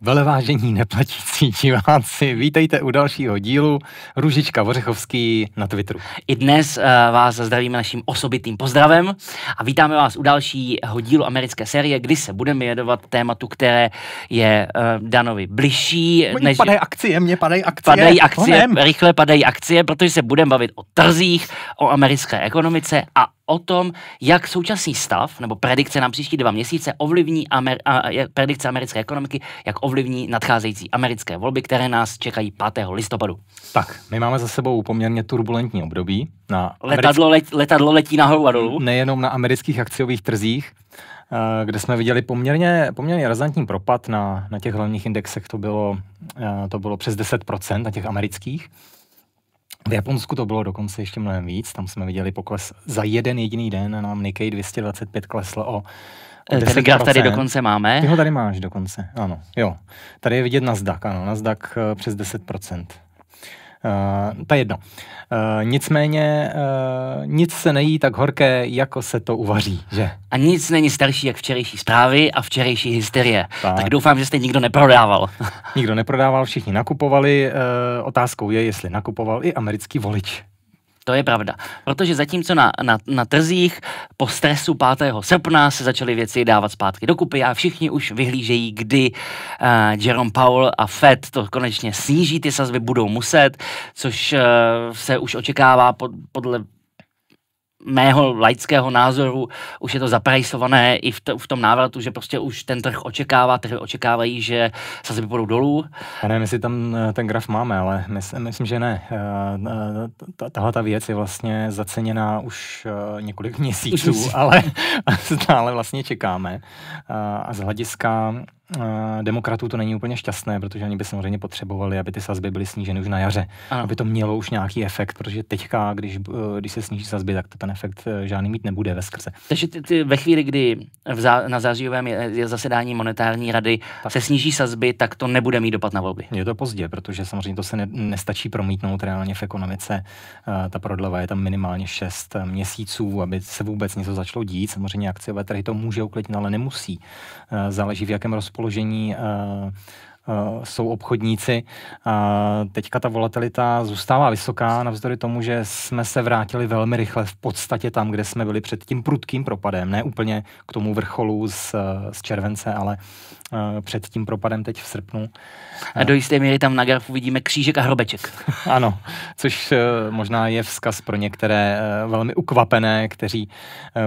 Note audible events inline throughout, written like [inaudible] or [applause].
Velevážení neplatící diváci, vítejte u dalšího dílu Růžička Vořechovský na Twitteru. I dnes uh, vás zdravíme naším osobitým pozdravem a vítáme vás u dalšího dílu americké série, kdy se budeme jedovat tématu, které je uh, Danovi bližší. Oni než... Padají akcie, mě padají akcie. Padají akcie, Honem. rychle padají akcie, protože se budeme bavit o trzích, o americké ekonomice a o tom, jak současný stav nebo predikce na příští dva měsíce ovlivní Amer- a, predikce americké ekonomiky, jak ovlivní nadcházející americké volby, které nás čekají 5. listopadu. Tak, my máme za sebou poměrně turbulentní období. Na letadlo, americk- let, letadlo letí nahoru a dolů. Nejenom na amerických akciových trzích, eh, kde jsme viděli poměrně, poměrně razantní propad na, na těch hlavních indexech, to bylo, eh, to bylo přes 10% na těch amerických. V Japonsku to bylo dokonce ještě mnohem víc, tam jsme viděli pokles. Za jeden jediný den nám Nikkei 225 klesl o eh, ten graf tady dokonce máme. Ty ho tady máš dokonce, ano. Jo. Tady je vidět Nasdaq, ano. Nasdaq eh, přes 10%. Uh, to je jedno. Uh, nicméně uh, nic se nejí tak horké, jako se to uvaří, že? A nic není starší, jak včerejší zprávy a včerejší hysterie. Tak, tak doufám, že jste nikdo neprodával. nikdo neprodával, všichni nakupovali. Uh, otázkou je, jestli nakupoval i americký volič. To je pravda. Protože zatímco na, na, na trzích po stresu 5. srpna se začaly věci dávat zpátky dokupy a všichni už vyhlížejí, kdy uh, Jerome Powell a Fed to konečně sníží, ty sazby budou muset, což uh, se už očekává pod, podle mého laického názoru už je to zaprajsované i v, to, v tom návratu, že prostě už ten trh očekává, trhy očekávají, že sazby půjdou dolů. Já nevím, jestli tam eh, ten graf máme, ale myslím, myslím že ne. Eh, eh, tahle ta věc je vlastně zaceněná už několik [laughs] měsíců, ale [laughs] stále vlastně čekáme. A z hlediska demokratů to není úplně šťastné, protože oni by samozřejmě potřebovali, aby ty sazby byly sníženy už na jaře, ano. aby to mělo už nějaký efekt, protože teďka, když, eh, když se sníží sazby, tak to ten efekt eh, žádný mít nebude ve skrze. Takže ty, ty ve chvíli, kdy v zá, na zářijovém je, je zasedání monetární rady tak. se sníží sazby, tak to nebude mít dopad na volby. Je to pozdě, protože samozřejmě to se ne, nestačí promítnout reálně v ekonomice. Eh, ta prodleva je tam minimálně 6 měsíců, aby se vůbec něco začalo dít. Samozřejmě akciové trhy to může uklidnit, ale nemusí. Záleží v jakém rozpočtu rozpoložení eh, eh, jsou obchodníci. Eh, teďka ta volatilita zůstává vysoká, navzdory tomu, že jsme se vrátili velmi rychle v podstatě tam, kde jsme byli před tím prudkým propadem, ne úplně k tomu vrcholu z, z července, ale Eh, před tím propadem teď v srpnu. A do jisté míry tam na grafu vidíme křížek a hrobeček. [laughs] ano, což eh, možná je vzkaz pro některé eh, velmi ukvapené, kteří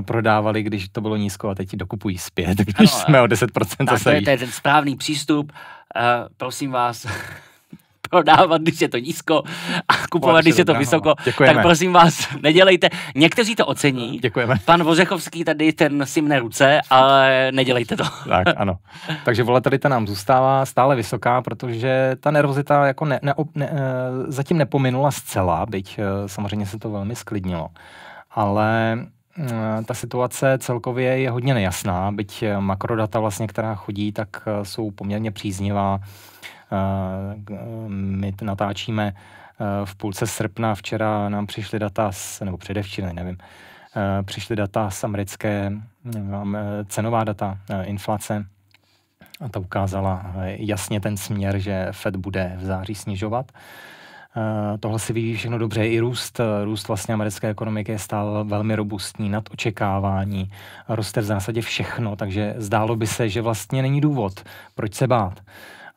prodávali, když to bylo nízko a teď dokupují zpět, když ano, jsme o 10% zase. To je ten správný přístup. Uh, prosím vás, prodávat, když je to nízko a kupovat, když je to no, vysoko. No. Děkujeme. Tak prosím vás, nedělejte. Někteří to ocení. Děkujeme. Pan Vořechovský tady ten si mne ruce, ale nedělejte to. Tak, [laughs] ano. Takže volatilita nám zůstává stále vysoká, protože ta nervozita jako ne, ne, ne, eh, zatím nepominula zcela, byť eh, samozřejmě se to velmi sklidnilo. Ale eh, ta situace celkově je hodně nejasná, byť makrodata vlastně, která chodí, tak jsou poměrně příznivá. Eh, my natáčíme eh, v půlce srpna, včera nám přišly data, z, nebo předevčírem, nevím, eh, přišly data z americké, cenová data inflace, a ta ukázala jasně ten směr, že Fed bude v září snižovat. Tohle si vyvíjí všechno dobře. I růst, růst vlastně americké ekonomiky je stále velmi robustní, nad očekávání. Roste v zásadě všechno, takže zdálo by se, že vlastně není důvod, proč se bát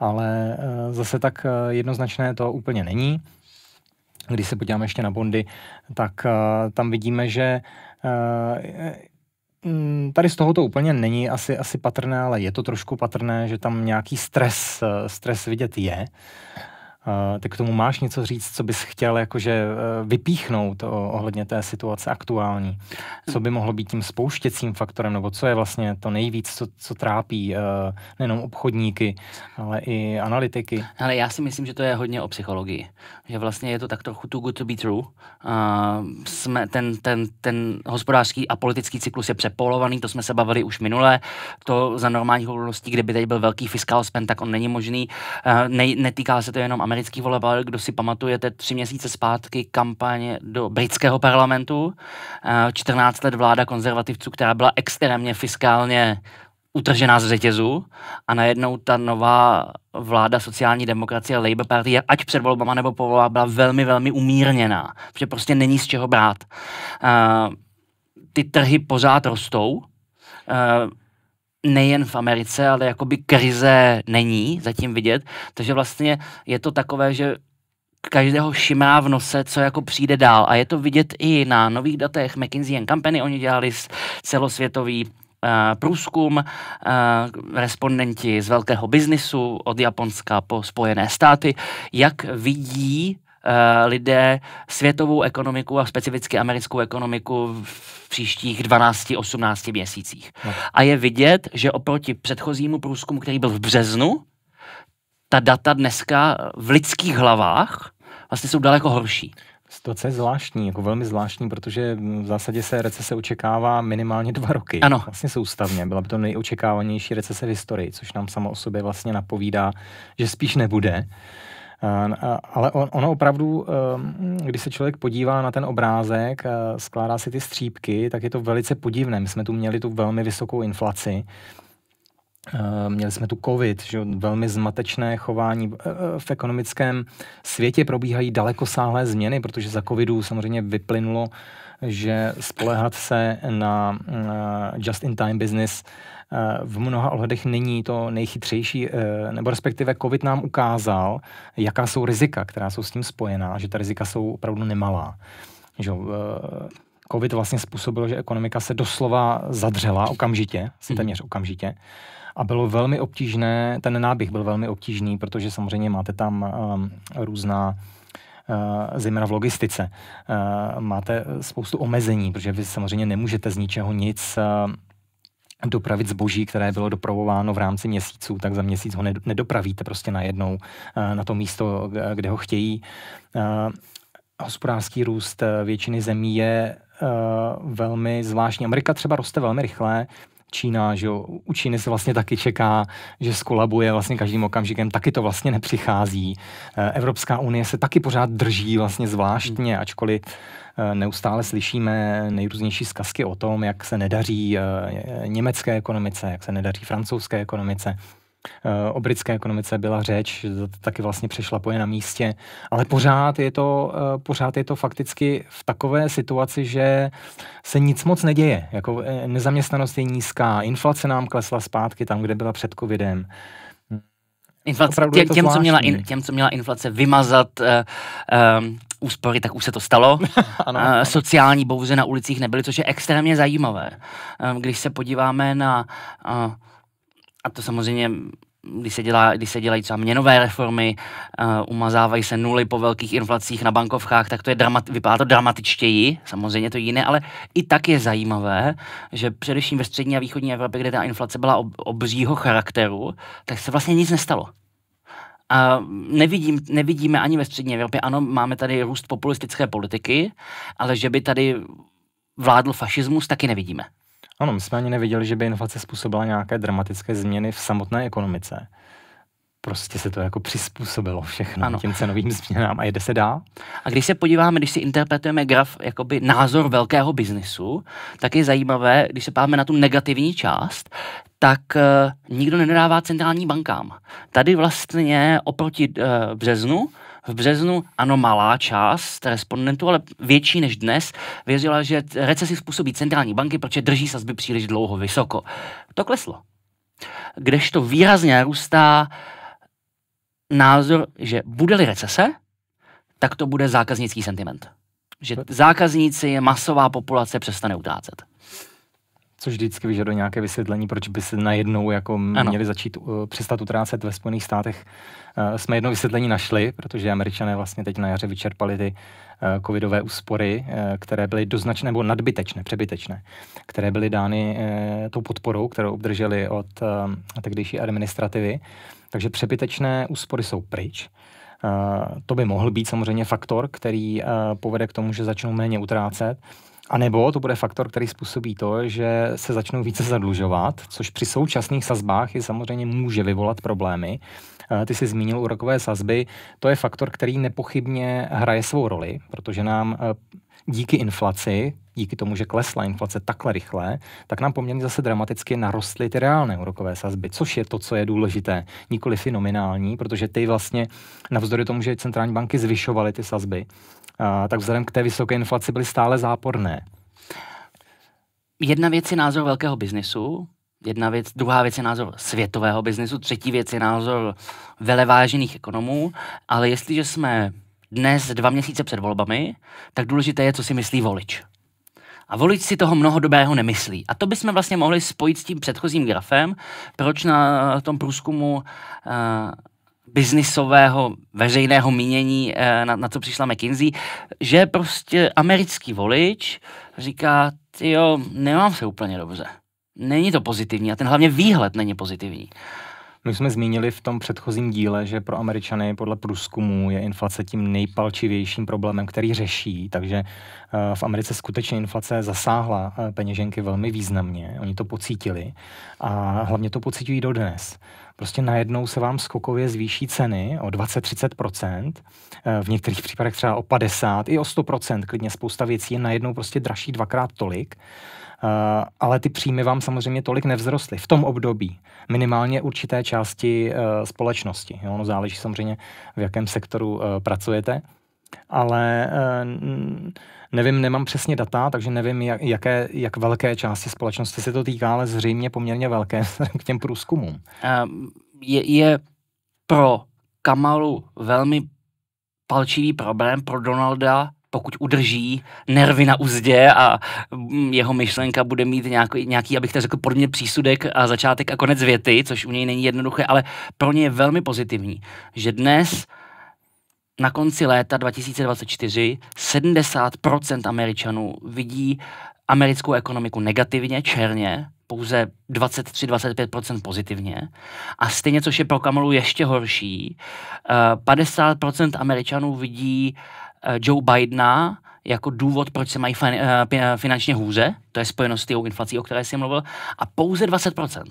ale eh, zase tak eh, jednoznačné to úplně není. Když se podíváme ještě na bondy, tak eh, tam vidíme, že mm, tady z toho to úplně není asi, asi patrné, ale je to trošku patrné, že tam nějaký stres, stres vidět je. Eh, tak k tomu máš něco říct, co bys chtěl jakože eh, vypíchnout ohledně té situace aktuální? Co by mohlo být tím spouštěcím faktorem, nebo co je vlastně to nejvíc, co, co trápí eh, nejenom obchodníky, ale i analytiky? Ale já si myslím, že to je hodně o psychologii. Že vlastně je to tak trochu too good to be true. Uh, jsme ten, ten, ten hospodářský a politický cyklus je přepolovaný, to jsme se bavili už minule. To za normálních okolností, kdyby tady byl velký fiskal spend, tak on není možný. Uh, ne, netýká se to jenom amerických voleb, ale kdo si pamatujete tři měsíce zpátky kampaň do britského parlamentu, 14 eh, let vláda konzervativců, která byla extrémně fiskálně utržená z řetězu a najednou ta nová vláda sociální demokracie Labour Party, ať před volbama nebo po volbách, byla velmi, velmi umírněná, protože prostě není z čeho brát. Eh, ty trhy pořád rostou, eh, nejen v Americe, ale jakoby krize není zatím vidět, takže vlastně je to takové, že každého šimá v nose, co jako přijde dál. A je to vidět i na nových datech McKinsey Company. Oni dělali celosvětový uh, průzkum, uh, respondenti z velkého biznisu od Japonska po Spojené státy, jak vidí Eh, lidé světovou ekonomiku a specificky americkou ekonomiku v příštích 12-18 měsících. No. A je vidět, že oproti předchozímu průzkumu, který byl v březnu, ta data dneska v lidských hlavách vlastně jsou daleko horší. To je zvláštní, jako velmi zvláštní, protože v zásadě se recese očekává minimálně dva roky. Ano. Vlastně soustavně. Byla by to nejočekávanější recese v historii, což nám samo o sobě vlastně napovídá, že spíš nebude. Ale on, ono opravdu, ehm, když se člověk podívá na ten obrázek, skládá si ty střípky, tak je to velice podivné. My jsme tu měli tu velmi vysokou inflaci, ehm, Měli jsme tu covid, že velmi zmatečné chování. E, e, v ekonomickém světě probíhají dalekosáhlé změny, protože za covidu samozřejmě vyplynulo, že spolehat se na mm, e, just-in-time business v mnoha ohledech není to nejchytřejší, eh, nebo respektive COVID nám ukázal, jaká jsou rizika, která jsou s tím spojená, že ta rizika jsou opravdu nemalá. Že, eh, COVID vlastně způsobil, že ekonomika se doslova zadřela okamžitě, si mhm. téměř okamžitě. A bylo velmi obtížné, ten náběh byl velmi obtížný, protože samozřejmě máte tam um, různá zejména v logistice. Máte spoustu omezení, protože vy samozřejmě nemůžete z ničeho nic dopravit zboží, které bylo dopravováno v rámci měsíců, tak za měsíc ho nedopravíte prostě najednou eh, na to místo, eh, kde ho chtějí. Eh, hospodářský růst většiny zemí je velmi zvláštní. Amerika třeba roste velmi rychle, Čína, že jo, u Číny se vlastně taky čeká, že skolabuje vlastně každým okamžikem, taky to vlastně nepřichází. Evropská unie se taky pořád drží vlastně zvláštně, ačkoliv Eh, neustále slyšíme nejrůznější zkazky o tom, jak se nedaří eh, německé ekonomice, jak se nedaří francouzské ekonomice. Eh, o britské ekonomice byla řeč, taky vlastně přešla poje na místě, ale pořád je, to, pořád je to fakticky v takové situaci, že se nic moc neděje. Jako nezaměstnanost je nízká, inflace nám klesla zpátky tam, kde byla před covidem. Inflace, tě, těm, co měla in, těm, co měla inflace vymazat uh, úspory, tak už se to stalo. [laughs] ano, eh, ano. Sociální bouře na ulicích nebyly, což je extrémně zajímavé. Eh, když se podíváme na, eh, a to samozřejmě když se, dělá, když se dělají třeba měnové reformy, uh, umazávají se nuly po velkých inflacích na bankovkách, tak to je dramat, vypadá to dramatičtěji, samozřejmě to jiné, ale i tak je zajímavé, že především ve střední a východní Evropě, kde ta inflace byla ob, obřího charakteru, tak se vlastně nic nestalo. A nevidím, nevidíme ani ve střední Evropě, ano, máme tady růst populistické politiky, ale že by tady vládl fašismus, taky nevidíme. Ano, my jsme ani neviděli, že by inflace způsobila nějaké dramatické změny v samotné ekonomice prostě se to jako přizpůsobilo všechno ano. těm cenovým změnám a jede se dál. A když se podíváme, když si interpretujeme graf jakoby názor velkého biznisu, tak je zajímavé, když se páme na tu negativní část, tak e, nikdo nedává centrální bankám. Tady vlastně oproti e, březnu v březnu, ano, malá část respondentů, ale větší než dnes, věřila, že recesi způsobí centrální banky, protože drží sazby příliš dlouho vysoko. To kleslo. Kdežto výrazně narůstá názor, že bude-li recese, tak to bude zákaznický sentiment. Že zákazníci, masová populace přestane utácet. Což vždycky vyžaduje nějaké vysvětlení, proč by se najednou jako měli začít uh, přestat utrácet ve Spojených státech. Uh, jsme jedno vysvětlení našli, protože američané vlastně teď na jaře vyčerpali ty uh, covidové úspory, uh, které byly doznačné nebo nadbytečné, přebytečné, které byly dány uh, tou podporou, kterou obdrželi od uh, tehdejší administrativy. Uh, takže přebytečné úspory jsou pryč. Eh, to by mohl být samozřejmě faktor, který eh, povede k tomu, že začnou méně utrácet. A nebo to bude faktor, který způsobí to, že se začnou více zadlužovat, což při současných sazbách je samozřejmě může vyvolat problémy. Eh, ty jsi zmínil úrokové sazby. To je faktor, který nepochybně hraje svou roli, protože nám eh, díky inflaci, díky tomu, že klesla inflace takhle rychle, tak nám poměrně zase dramaticky narostly ty reálné úrokové sazby, což je to, co je důležité, nikoli i nominální, protože ty vlastně, navzdory tomu, že centrální banky zvyšovaly ty sazby, eh, tak vzhledem k té vysoké inflaci byly stále záporné. Jedna věc je názor velkého biznesu, Jedna věc, druhá věc je názor světového biznesu, třetí věc je názor velevážených ekonomů, ale jestliže jsme dnes dva měsíce před volbami, tak důležité je, co si myslí volič. A volič si toho mnoho dobrého nemyslí. A to bychom vlastně mohli spojit s tím předchozím grafem, proč na tom průzkumu uh, biznisového veřejného mínění, uh, na, na co přišla McKinsey, že prostě americký volič říká, jo, nemám se úplně dobře není to pozitivní a ten hlavně výhled není pozitivní. My jsme zmínili v tom předchozím díle, že pro Američany podle průzkumu je inflace tím nejpalčivějším problémem, který řeší, takže eh, v Americe skutečně inflace zasáhla eh, peněženky velmi významně, oni to pocítili a hlavně to pocitují dodnes prostě najednou se vám skokově zvýší ceny o 20-30%, eh, v některých případech třeba o 50, i o 100%, klidně spousta věcí je najednou prostě dražší dvakrát tolik. Eh, ale ty příjmy vám samozřejmě tolik nevzrostly v tom období. Minimálně určité části eh, společnosti. Jo? Ono záleží samozřejmě, v jakém sektoru eh, pracujete ale nevím, nemám přesně data, takže nevím, jak, jaké, jak velké části společnosti se to týká, ale zřejmě poměrně velké [laughs] k těm průzkumům. Je, je pro Kamalu velmi palčivý problém, pro Donalda pokud udrží nervy na úzdě a mm, jeho myšlenka bude mít nějaký, nějaký abych to řekl, podmě přísudek a začátek a konec věty, což u něj není jednoduché, ale pro ně je velmi pozitivní, že dnes na konci léta 2024 70% Američanů vidí americkou ekonomiku negativně, černě, pouze 23-25% pozitivně. A stejně, což je pro Kamalu ještě horší, 50% eh, Američanů vidí Eh, Joe Bidena jako důvod, proč se mají eh, finančně hůře, to je spojeno s tou inflací, o které jsi mluvil, a pouze 20%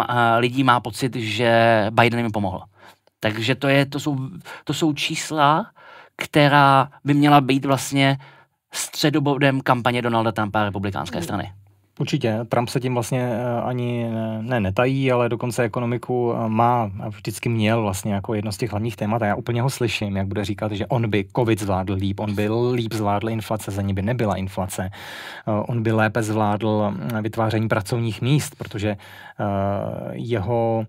eh, lidí má pocit, že Biden jim pomohl. Takže to, je, to, jsou, to jsou čísla, která by měla být vlastně středobodem kampaně Donalda Trumpa republikánské hmm. strany. Určitě. Trump se tím vlastně eh, ani ne, netají, ale dokonce ekonomiku eh, má a vždycky měl vlastně jako jedno z těch hlavních témat. A já úplně ho slyším, jak bude říkat, že on by COVID zvládl líp, on by líp zvládl inflace, za ní by nebyla inflace. Eh, on by lépe zvládl vytváření pracovních míst, protože jeho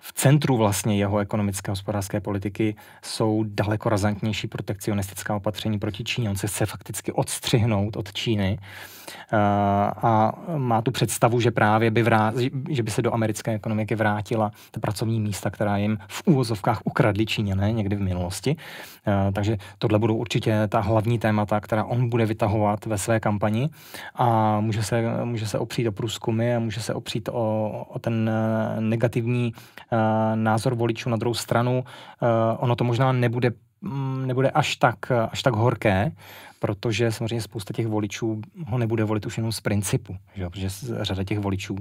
v centru vlastně jeho ekonomické a hospodářské politiky jsou daleko razantnější protekcionistická opatření proti Číně. On se chce fakticky odstřihnout od Číny eh, a má tu představu, že právě by, vrát, že by se do americké ekonomiky vrátila ta pracovní místa, která jim v úvozovkách ukradli Číňané někdy v minulosti. Eh, takže tohle budou určitě ta hlavní témata, která on bude vytahovat ve své kampani a může se, může se opřít o průzkumy a může se opřít o, o ten eh, negativní Eh, názor voličů na druhou stranu. Eh, ono to možná nebude mm, nebude až tak, eh, až tak horké, protože samozřejmě spousta těch voličů ho nebude volit už jenom z principu, že? protože řada těch voličů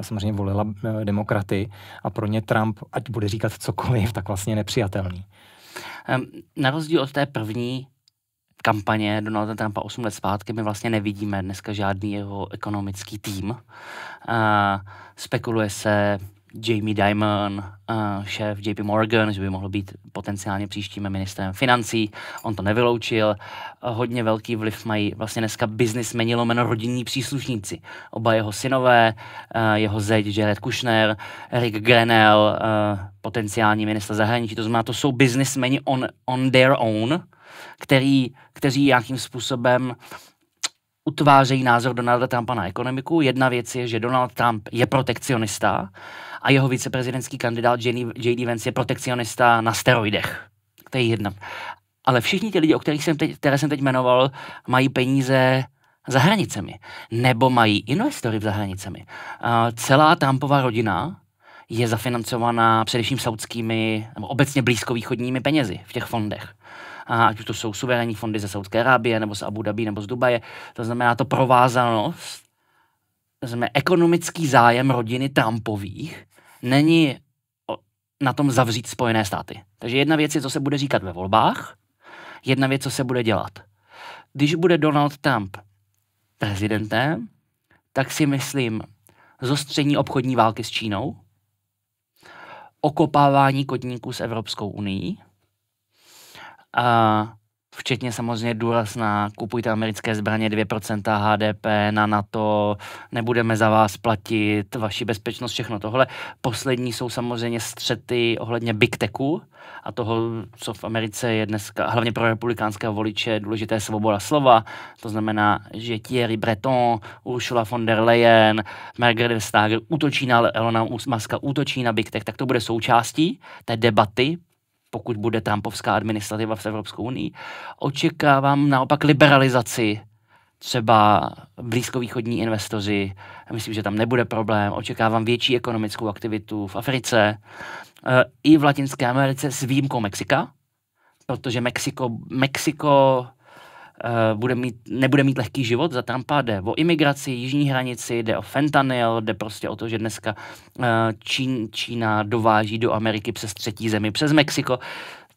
samozřejmě volila demokraty a pro ně Trump, ať bude říkat cokoliv, tak vlastně nepřijatelný. na rozdíl od té první kampaně Donalda Trumpa 8 let zpátky, my vlastně nevidíme dneska žádný jeho ekonomický tým. Uh, spekuluje se Jamie Dimon, eh, šéf JP Morgan, že by mohl být potenciálně příštím ministrem financí. On to nevyloučil. hodně velký vliv mají vlastně dneska biznismeni lomeno rodinní příslušníci. Oba jeho synové, eh, jeho zeď Jared Kushner, Rick Grenell, eh, potenciální minister zahraničí. To znamená, to jsou biznismeni on, on their own, který, kteří nějakým způsobem utvářejí názor Donalda Trumpa na ekonomiku. Jedna věc je, že Donald Trump je protekcionista a jeho viceprezidentský kandidát J.D. E- Vance je protekcionista na steroidech. To je jedno. Ale všichni ti lidi, o kterých jsem teď, které jsem teď jmenoval, mají peníze za hranicemi. Nebo mají investory za hranicemi. Uh, celá Trumpova rodina je zafinancovaná především saudskými, nebo obecně blízkovýchodními penězi v těch fondech. A ať už to jsou suverénní fondy ze Saudské Arábie, nebo z Abu Dhabi, nebo z Dubaje. To znamená to provázanost, to znamená ekonomický zájem rodiny Trumpových není na tom zavřít Spojené státy. Takže jedna věc je, co se bude říkat ve volbách, jedna věc, co se bude dělat. Když bude Donald Trump prezidentem, tak si myslím zostření obchodní války s Čínou, okopávání kotníků s Evropskou unii, a včetně samozřejmě důraz na kupujte americké zbraně 2% HDP na NATO, nebudeme za vás platit, vaši bezpečnost, všechno tohle. Poslední jsou samozřejmě střety ohledně big Techu a toho, co v Americe je dneska, hlavně pro republikánského voliče, důležité svoboda slova, to znamená, že Thierry Breton, Ursula von der Leyen, Margaret Vestager útočí na Elona maska útočí na big tech, tak to bude součástí té debaty pokud bude Trumpovská administrativa v Evropskou unii. Očekávám naopak liberalizaci třeba blízkovýchodní investoři, myslím, že tam nebude problém, očekávám větší ekonomickou aktivitu v Africe e, i v Latinské Americe s výjimkou Mexika, protože Mexiko, Mexiko Eh, bude mít, nebude mít lehký život za Trumpa, jde o imigraci, jižní hranici, jde o fentanyl, jde prostě o to, že dneska eh, Čín, Čína dováží do Ameriky přes třetí zemi, přes Mexiko,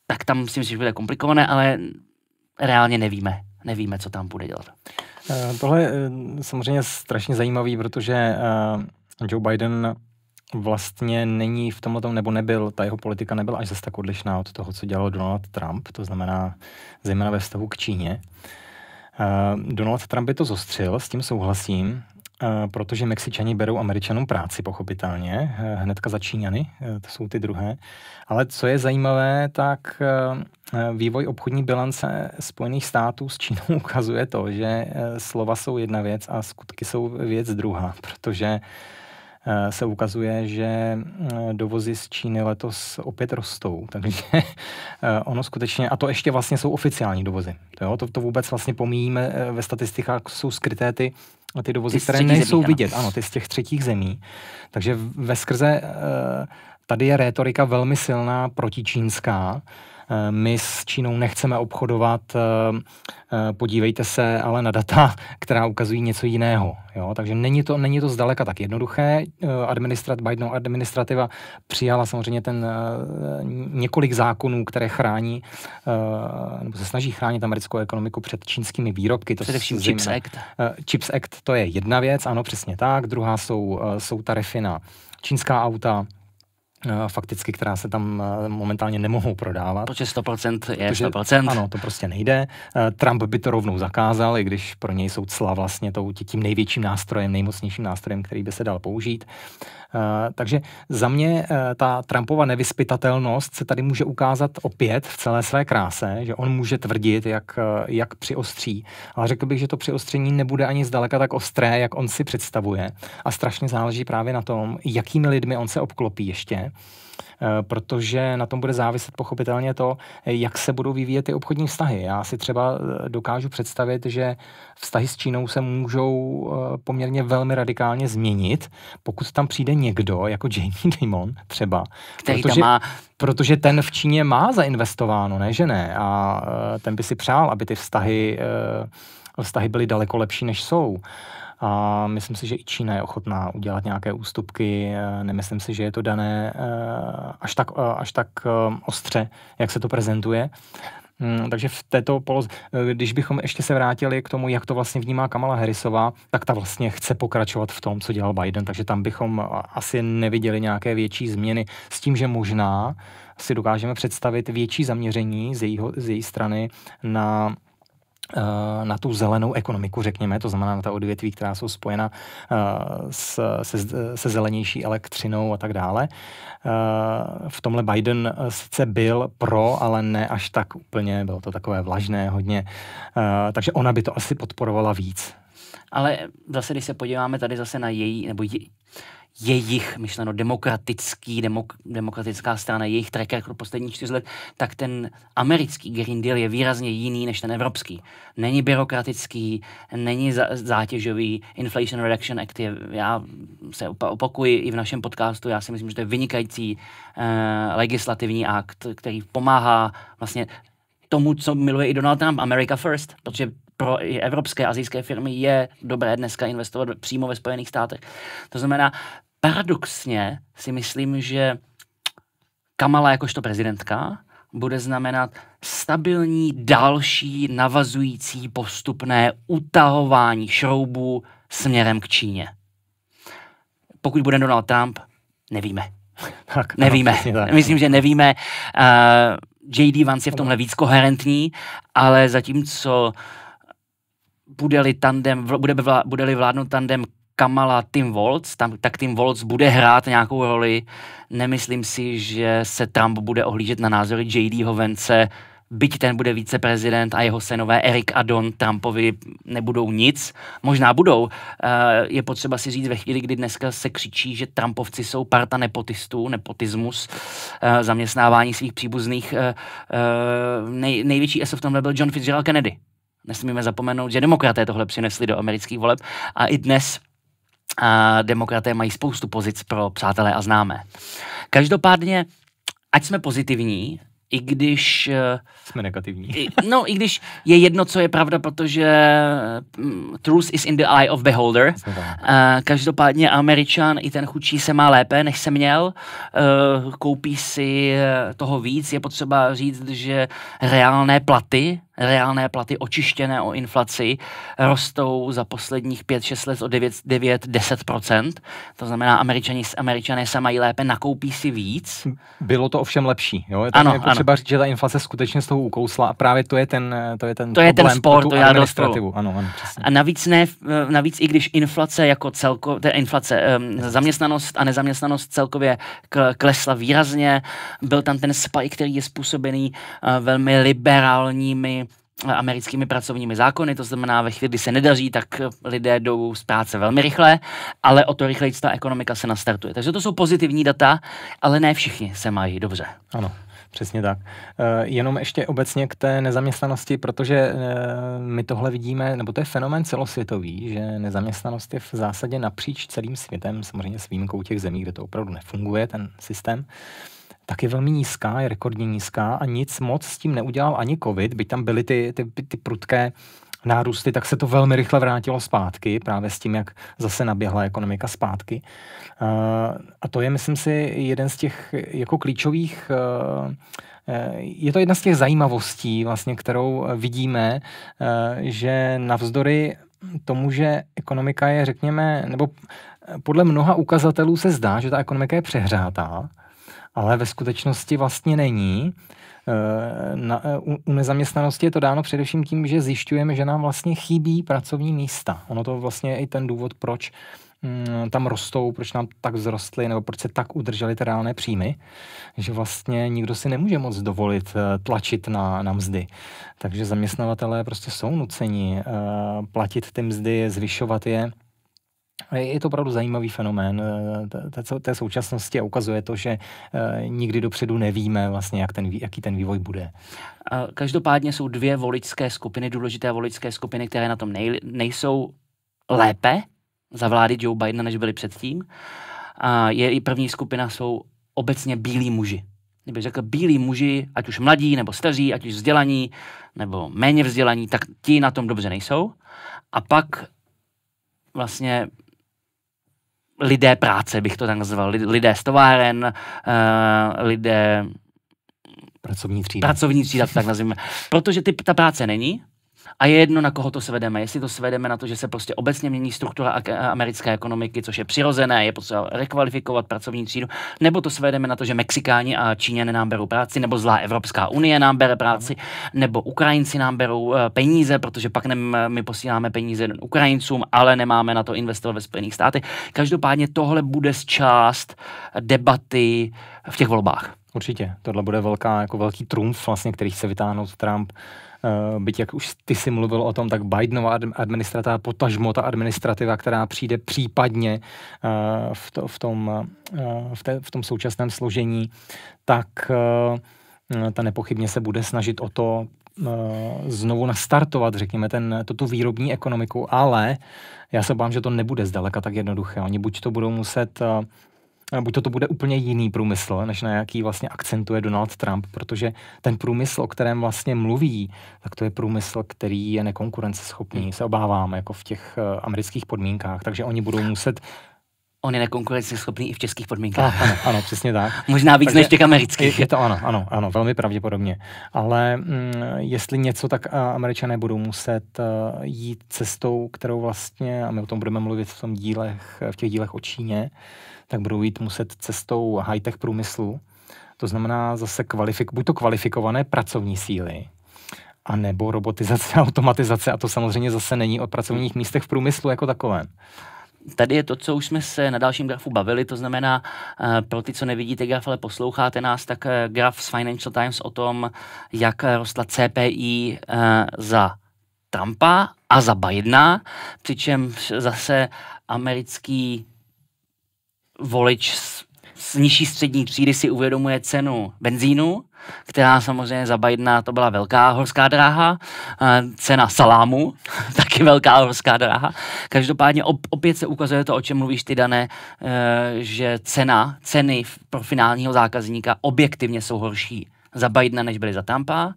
tak tam si myslím, že bude komplikované, ale reálně nevíme, nevíme, co tam bude dělat. Eh, tohle je samozřejmě strašně zajímavý, protože Joe Biden vlastně není v tom nebo nebyl, ta jeho politika nebyla až zase tak odlišná od toho, co dělal Donald Trump, to znamená zejména ve vztahu k Číně. Uh, Donald Trump by to zostřil, s tím souhlasím, Uh, protože Mexičani berou Američanům práci, pochopitelně, uh, hnedka za Číňany, uh, to jsou ty druhé. Ale co je zajímavé, tak vývoj obchodní bilance Spojených států s Čínou [laughs] ukazuje to, že slova jsou jedna věc a skutky jsou věc druhá, protože Eh, se ukazuje, že eh, dovozy z Číny letos opět rostou. [laughs] Takže eh, ono skutečně, a to ještě vlastně jsou oficiální dovozy. Jo? To, to vůbec vlastně pomíjíme ve statistikách, jsou skryté ty ty dovozy, ty které nejsou zemí, vidět, ano, ty z těch třetích zemí. Takže ve skrze tady je rétorika velmi silná protičínská, Eh, my s Čínou nechceme obchodovat, eh, eh, podívejte se ale na data, [laughs] která ukazují něco jiného. Jo? Takže není to, není to zdaleka tak jednoduché. Administrat, Bidenova administrativa přijala samozřejmě ten několik zákonů, které chrání, nebo se snaží chránit americkou ekonomiku před čínskými výrobky. To Především Chips Act. Chips Act, to je jedna věc, ano, přesně tak. Druhá jsou, jsou tarify na čínská auta, Eh, fakticky, která se tam eh, momentálně nemohou prodávat. Protože 100% je protože, 100%. Ano, to prostě nejde. Eh, Trump by to rovnou zakázal, i když pro něj jsou cla vlastně tou, tím největším nástrojem, nejmocnějším nástrojem, který by se dal použít. Takže za mě ta Trumpova nevyspytatelnost se tady může ukázat opět v celé své kráse, že on může tvrdit, jak, jak přiostří. Ale řekl bych, že to přiostření nebude ani zdaleka tak ostré, jak on si představuje. A strašně záleží právě na tom, jakými lidmi on se obklopí ještě Eh, protože na tom bude záviset pochopitelně to, eh, jak se budou vyvíjet ty obchodní vztahy. Já si třeba eh, dokážu představit, že vztahy s Čínou se můžou poměrně velmi radikálně změnit, pokud tam přijde někdo, jako Jamie [laughs] Dimon třeba. Který protože, tam má... protože ten v Číně má zainvestováno, ne že ne? A ten by si přál, aby ty vztahy, vztahy byly daleko lepší, než jsou. A myslím si, že i Čína je ochotná udělat nějaké ústupky. Eh, nemyslím si, že je to dané eh, až tak, eh, až tak ostře, jak se to prezentuje. Mm, takže v této poloze, když bychom ještě se vrátili k tomu, jak to vlastně vnímá Kamala Harrisová, tak ta vlastně chce pokračovat v tom, co dělal Biden, takže tam bychom asi neviděli nějaké větší změny s tím, že možná si dokážeme představit větší zaměření z, jejího, z její strany na Eh, na tu zelenou ekonomiku, řekněme, to znamená na ta odvětví, která jsou spojena eh, s, se, se zelenější elektřinou a tak dále. Eh, v tomhle Biden sice byl pro, ale ne až tak úplně, bylo to takové vlažné hodně, takže ona by to asi podporovala víc. Ale zase, když se podíváme tady zase na její, nebo jejich, myšleno demokratický, demok, demokratická strana, jejich tracker pro poslední čtyř let, tak ten americký Green Deal je výrazně jiný než ten evropský. Není byrokratický, není zátěžový, Inflation Reduction Act je, já se opakuji i v našem podcastu, já si myslím, že to je vynikající eh, legislativní akt, který pomáhá vlastně tomu, co miluje i Donald Trump, America First, protože pro i evropské azijské firmy je dobré dneska investovat přímo ve Spojených státech. To znamená, paradoxně si myslím, že Kamala jakožto prezidentka bude znamenat stabilní další navazující postupné utahování šroubů směrem k Číně. Pokud bude Donald Trump, nevíme. [laughs] Tak, nevíme. Tak, tak. Myslím, že nevíme. Uh, eh, J.D. Vance je v tomhle víc koherentní, ale zatímco uh, bude-li tandem, bude-li vlá, bude vládnout tandem Kamala Tim Walz, tam, tak Tim Walz bude hrát nějakou roli. Nemyslím si, že se Trump bude ohlížet na názory J.D. Hovence. byť ten bude viceprezident a jeho senové Erik a Don Trumpovi nebudou nic. Možná budou. Eh, je potřeba si říct ve chvíli, kdy dneska se křičí, že Trumpovci jsou parta nepotistů, nepotismus, eh, zaměstnávání svých příbuzných. Eh, nej, největší eso v tomhle byl John Fitzgerald Kennedy nesmíme zapomenout, že demokraté tohle přinesli do amerických voleb a i dnes a demokraté mají spoustu pozic pro přátelé a známé. Každopádně, ať jsme pozitivní, i když... E, jsme negativní. I, no, i když je jedno, co je pravda, protože mm, truth is in the eye of beholder. E, každopádně američan i ten chudší se má lépe, než se měl. E, koupí si toho víc. Je potřeba říct, že reálné platy reálné platy očištěné o inflaci rostou za posledních 5-6 let o 9-10%. To znamená, američani, američané se mají lépe, nakoupí si víc. Bylo to ovšem lepší. Jo? Je ano, je potřeba ano. říct, že ta inflace skutečně z toho ukousla a právě to je ten To je ten, to je ten spor, to já administrativu. Ano, ano, a navíc, ne, navíc i když inflace jako celko, inflace, inflace, zaměstnanost a nezaměstnanost celkově klesla výrazně, byl tam ten spike, který je způsobený eh, velmi liberálními americkými pracovními zákony, to znamená, ve chvíli, kdy se nedaří, tak lidé jdou z práce velmi rychle, ale o to rychleji ta ekonomika se nastartuje. Takže to jsou pozitivní data, ale ne všichni se mají dobře. Ano. Přesně tak. Eh, jenom ještě obecně k té nezaměstnanosti, protože eh, my tohle vidíme, nebo to je fenomén celosvětový, že nezaměstnanost je v zásadě napříč celým světem, samozřejmě s výjimkou těch zemí, kde to opravdu nefunguje, ten systém tak je velmi nízká, je rekordně nízká a nic moc s tím neudělal ani COVID, byť tam byly ty, ty, ty prudké nárůsty, tak se to velmi rychle vrátilo zpátky, právě s tím, jak zase naběhla ekonomika zpátky. Eh, a to je, myslím si, jeden z těch jako klíčových eh, eh, je to jedna z těch zajímavostí, vlastně, kterou vidíme, že navzdory tomu, že ekonomika je, řekněme, nebo podle mnoha ukazatelů se zdá, že ta ekonomika je přehrátá, ale ve skutečnosti vlastně není. Eh, na, eh, u, u nezaměstnanosti je to dáno především tím, že zjišťujeme, že nám vlastně chybí pracovní místa. Ono to vlastně je i ten důvod, proč mm, tam rostou, proč nám tak vzrostly, nebo proč se tak udržely ty reálné příjmy, že vlastně nikdo si nemůže moc dovolit eh, tlačit na, na mzdy. Takže zaměstnavatelé prostě jsou nuceni platit ty mzdy, zvyšovat je je to opravdu zajímavý fenomén eh, té současnosti a ukazuje to, že eh, nikdy dopředu nevíme vlastně, jak ten, jaký ten vývoj bude. Každopádně jsou dvě voličské skupiny, důležité voličské skupiny, které na tom nej, nejsou lépe za vlády Joe Bidena, než byly předtím. A je i první skupina jsou obecně bílí muži. Kdybych řekl bílí muži, ať už mladí, nebo staří, ať už vzdělaní, nebo méně vzdělaní, tak ti na tom dobře nejsou. A pak vlastně lidé práce, bych to tak nazval. Lidé z továren, uh, lidé... Pracovní třída. Pracovní třída, tak nazvíme. Protože ty, ta práce není, a je jedno, na koho to svedeme. Jestli to svedeme na to, že se prostě obecně mění struktura americké ekonomiky, což je přirozené, je potřeba rekvalifikovat pracovní třídu, nebo to svedeme na to, že Mexikáni a Číňané nám berou práci, nebo zlá Evropská unie nám bere práci, nebo Ukrajinci nám berou eh, peníze, protože pak ne, eh, my posíláme peníze Ukrajincům, ale nemáme na to investovat ve Spojených státech. Každopádně tohle bude z část debaty v těch volbách. Určitě, tohle bude velká, jako velký trumf, vlastně, který chce vytáhnout Trump Eh, byť jak už ty si mluvil o tom, tak Bidenová administrativa, potažmo ta administrativa, která přijde případně eh, v, to, v, tom, eh, v, te, v tom současném složení, tak ta nepochybně se bude snažit o to znovu nastartovat, řekněme, ten, to, tu výrobní ekonomiku, ale já se bám, že to nebude zdaleka tak jednoduché. Oni buď to budou muset Eh, buď to, to bude úplně jiný průmysl, než na jaký vlastně akcentuje Donald Trump, protože ten průmysl, o kterém vlastně mluví, tak to je průmysl, který je nekonkurenceschopný, hmm. se obáváme, jako v těch eh, amerických podmínkách, takže oni budou muset On je nekonkurenceschopný i v českých podmínkách. Eh, ano, ano přesně tak. Možná víc Takže než těch amerických. Je, to ano, ano, ano, velmi pravděpodobně. Ale mm, jestli něco, tak eh, američané budou muset eh, jít cestou, kterou vlastně, a my o tom budeme mluvit v tom dílech, v těch dílech o Číně, tak budou jít muset cestou high-tech průmyslu. To znamená zase kvalifik, buď to kvalifikované pracovní síly, a nebo robotizace, [laughs] automatizace, a to samozřejmě zase není o pracovních místech v průmyslu jako takovém. Tady je to, co už jsme se na dalším grafu bavili, to znamená, eh, pro ty, co nevidíte graf, ale posloucháte nás, tak eh, graf z Financial Times o tom, jak rostla CPI eh, za Trumpa a za Bidena, přičemž zase americký volič z nižší střední třídy si uvědomuje cenu benzínu, která samozřejmě za Bidena to byla velká horská dráha, cena salámu, [laughs] taky velká horská dráha. Každopádně opět se ukazuje to, o čem mluvíš ty, Dané, e, že cena, ceny pro finálního zákazníka objektivně jsou horší za Bidena, než byly za Trumpa.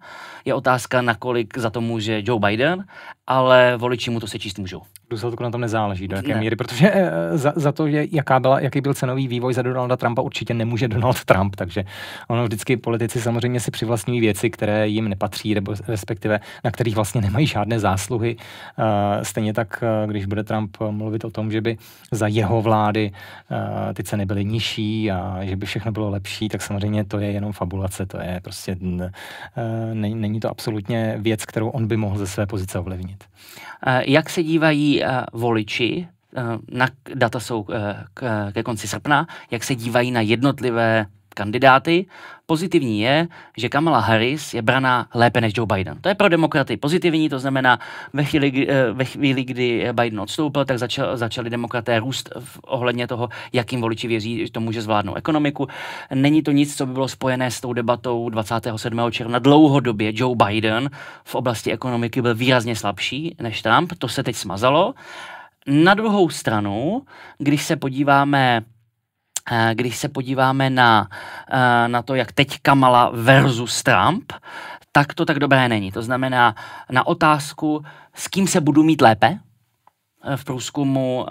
Je otázka, nakolik za to může Joe Biden, ale voliči mu to se číst můžou. V důsledku na tom nezáleží, do jaké ne. míry, protože eh, za, za to, že jaká byla, jaký byl cenový vývoj za Donalda Trumpa, určitě nemůže Donald Trump, takže ono vždycky politici samozřejmě si přivlastňují věci, které jim nepatří, nebo respektive na kterých vlastně nemají žádné zásluhy. Eh, stejně tak, eh, když bude Trump mluvit o tom, že by za jeho vlády ty ceny byly nižší a že by všechno bylo lepší, tak samozřejmě to je jenom fabulace, to je prostě není není to absolutně věc, kterou on by mohl ze své pozice ovlivnit. Eh, jak se dívají eh, voliči eh, na data jsou k, ke konci srpna, jak se dívají na jednotlivé kandidáty. Pozitivní je, že Kamala Harris je braná lépe než Joe Biden. To je pro demokraty pozitivní, to znamená, ve chvíli, eh, ve chvíli kdy Biden odstoupil, tak začal, začali demokraté růst v ohledně toho, jakým voliči věří že to může zvládnout ekonomiku. Není to nic, co by bylo spojené s tou debatou 27. června. Dlouhodobě Joe Biden v oblasti ekonomiky byl výrazně slabší než Trump, to se teď smazalo. Na druhou stranu, když se podíváme Eh, když se podíváme na, eh, na to, jak teď Kamala versus Trump, tak to tak dobré není. To znamená na otázku, s kým se budu mít lépe, eh, v průzkumu,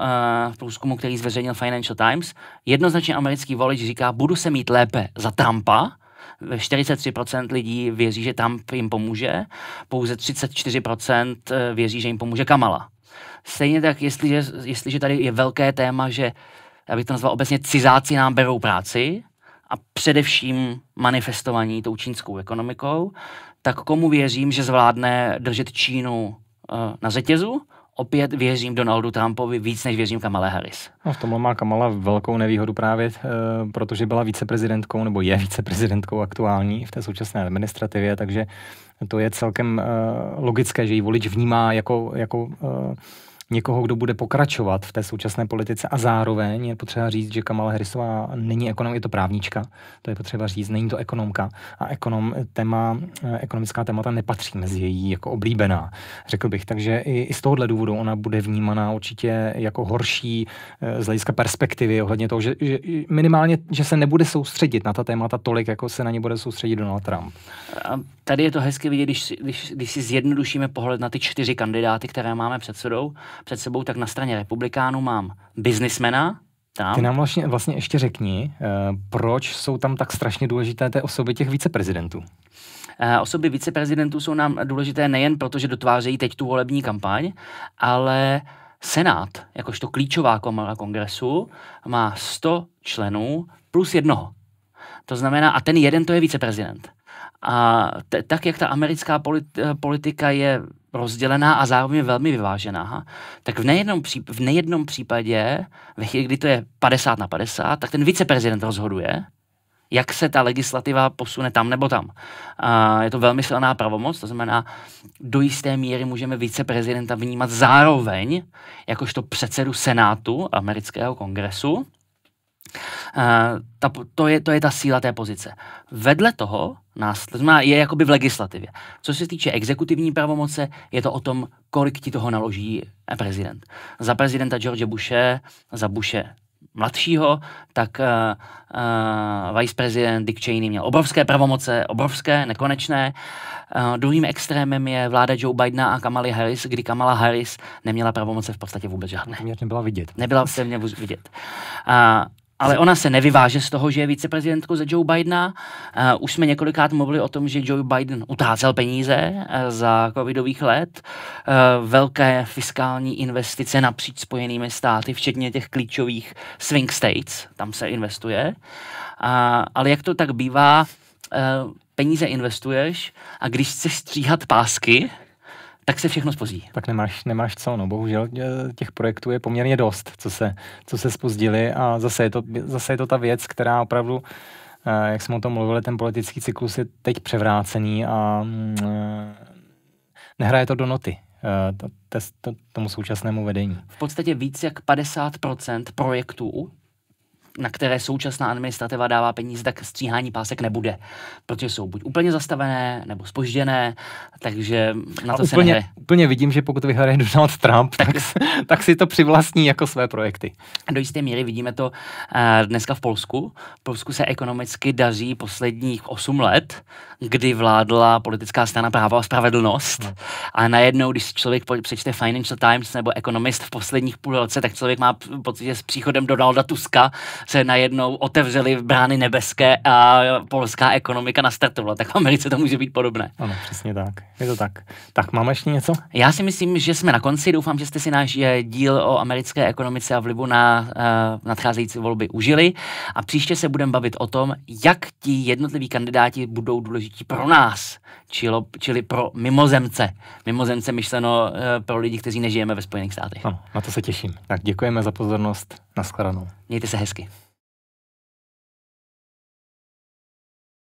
v průzkumu, který zveřejnil Financial Times, jednoznačně americký volič říká, budu se mít lépe za Trumpa, 43% lidí věří, že Trump jim pomůže, pouze 34% věří, že jim pomůže Kamala. Stejně tak, jestliže, jestliže tady je velké téma, že já bych to nazval obecně, cizáci nám berou práci a především manifestovaní tou čínskou ekonomikou, tak komu věřím, že zvládne držet Čínu uh, na řetězu? Opět věřím Donaldu Trumpovi víc, než věřím Kamale Harris. No, v tomhle má Kamala velkou nevýhodu právě, e, protože byla viceprezidentkou, nebo je viceprezidentkou aktuální v té současné administrativě, takže to je celkem e, logické, že ji volič vnímá jako, jako e, někoho, kdo bude pokračovat v té současné politice a zároveň je potřeba říct, že Kamala Harrisová není ekonom, je to právnička, to je potřeba říct, není to ekonomka a ekonom, téma, eh, ekonomická témata nepatří mezi její jako oblíbená, řekl bych. Takže i, i z tohohle důvodu ona bude vnímaná určitě jako horší eh, z hlediska perspektivy ohledně toho, že, že minimálně, že se nebude soustředit na ta témata tolik, jako se na ně bude soustředit Donald Trump. A tady je to hezky vidět, když, když, když si zjednodušíme pohled na ty čtyři kandidáty, které máme před sebou před sebou, tak na straně republikánů mám biznismena, tam. Ty nám vlastně, vlastně ještě řekni, eh, proč jsou tam tak strašně důležité té osoby těch viceprezidentů? Eh, osoby viceprezidentů jsou nám důležité nejen proto, že dotvářejí teď tu volební kampaň, ale Senát, jakožto klíčová komora kongresu, má 100 členů plus jednoho. To znamená, a ten jeden to je viceprezident. A t- tak, jak ta americká polit- politika je rozdělená a zároveň velmi vyvážená, tak v nejednom, příp- v nejednom případě, ve chvíli, kdy to je 50 na 50, tak ten viceprezident rozhoduje, jak se ta legislativa posune tam nebo tam. A je to velmi silná pravomoc, to znamená, do jisté míry můžeme viceprezidenta vnímat zároveň jakožto předsedu Senátu amerického kongresu, Eh, ta, to, je, to je ta síla té pozice. Vedle toho nás, to znamená, je jakoby v legislativě. Co se týče exekutivní pravomoce, je to o tom, kolik ti toho naloží prezident. Za prezidenta George Bushe, za Bushe mladšího, tak uh, eh, uh, eh, viceprezident Dick Cheney měl obrovské pravomoce, obrovské, nekonečné. Uh, druhým extrémem je vláda Joe Bidena a Kamala Harris, kdy Kamala Harris neměla pravomoce v podstatě vůbec žádné. Téměř nebyla vidět. Nebyla téměř vidět. Uh, ale ona se nevyváže z toho, že je viceprezidentkou za Joe Bidena. Uh, už jsme několikrát mluvili o tom, že Joe Biden utácel peníze uh, za covidových let. Uh, velké fiskální investice napříč spojenými státy, včetně těch klíčových swing states, tam se investuje. Uh, ale jak to tak bývá, uh, peníze investuješ a když chceš stříhat pásky, tak se všechno spozí. Tak nemáš, nemáš co, no bohužel těch projektů je poměrně dost, co se, co se spozdili a zase je, to, zase je to ta věc, která opravdu eh, jak jsme o tom mluvili, ten politický cyklus je teď převrácený a mm, eh, nehraje to do noty eh, tomu současnému vedení. V podstatě víc jak 50% projektů na které současná administrativa dává peníze, tak stříhání pásek nebude, protože jsou buď úplně zastavené nebo spožděné, takže na to a se nehraje. Úplně vidím, že pokud vyhraje Donald Trump, tak, tak, tak si to přivlastní jako své projekty. Do jisté míry vidíme to uh, dneska v Polsku. V Polsku se ekonomicky daří posledních 8 let, kdy vládla politická strana práva a spravedlnost. Hmm. A najednou, když člověk přečte Financial Times nebo Economist v posledních půl roce, tak člověk má pocit, že s příchodem Donalda Tuska se najednou otevřely brány nebeské a polská ekonomika nastartovala. Tak v Americe to může být podobné. Ano, přesně tak. Je to tak. Tak máme ještě něco? Já si myslím, že jsme na konci. Doufám, že jste si náš eh, díl o americké ekonomice a vlivu na uh, nadcházející volby užili. A příště se budeme bavit o tom, jak ti jednotliví kandidáti budou důležití pro nás, čilo, čili pro mimozemce. Mimozemce myšleno uh, pro lidi, kteří nežijeme ve Spojených státech. Ano, na to se těším. Tak děkujeme za pozornost. Naschledanou. Mějte se hezky.